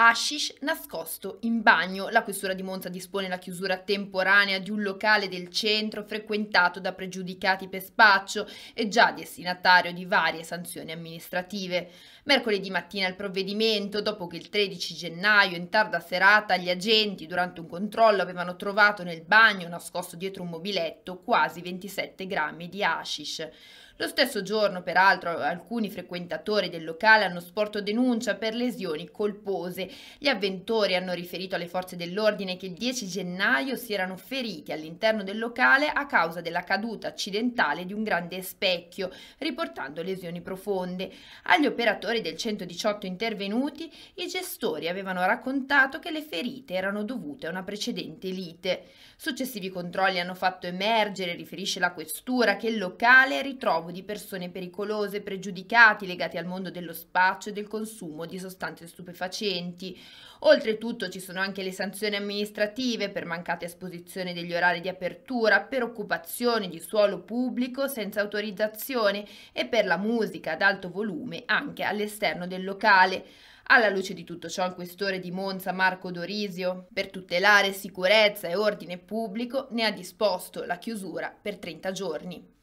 Hashish nascosto in bagno. La questura di Monza dispone la chiusura temporanea di un locale del centro frequentato da pregiudicati per spaccio e già destinatario di varie sanzioni amministrative. Mercoledì mattina il provvedimento, dopo che il 13 gennaio in tarda serata gli agenti durante un controllo avevano trovato nel bagno nascosto dietro un mobiletto quasi 27 grammi di hashish. Lo stesso giorno, peraltro, alcuni frequentatori del locale hanno sporto denuncia per lesioni colpose. Gli avventori hanno riferito alle forze dell'ordine che il 10 gennaio si erano feriti all'interno del locale a causa della caduta accidentale di un grande specchio, riportando lesioni profonde. Agli operatori del 118 intervenuti, i gestori avevano raccontato che le ferite erano dovute a una precedente lite. Successivi controlli hanno fatto emergere, riferisce la questura, che il locale ritrova ritrovo di persone pericolose, pregiudicati, legati al mondo dello spaccio e del consumo di sostanze stupefacenti. Oltretutto ci sono anche le sanzioni amministrative per mancata esposizione degli orari di apertura, per occupazione di suolo pubblico senza autorizzazione e per la musica ad alto volume anche all'esterno del locale. Alla luce di tutto ciò, il questore di Monza Marco Dorisio, per tutelare sicurezza e ordine pubblico, ne ha disposto la chiusura per 30 giorni.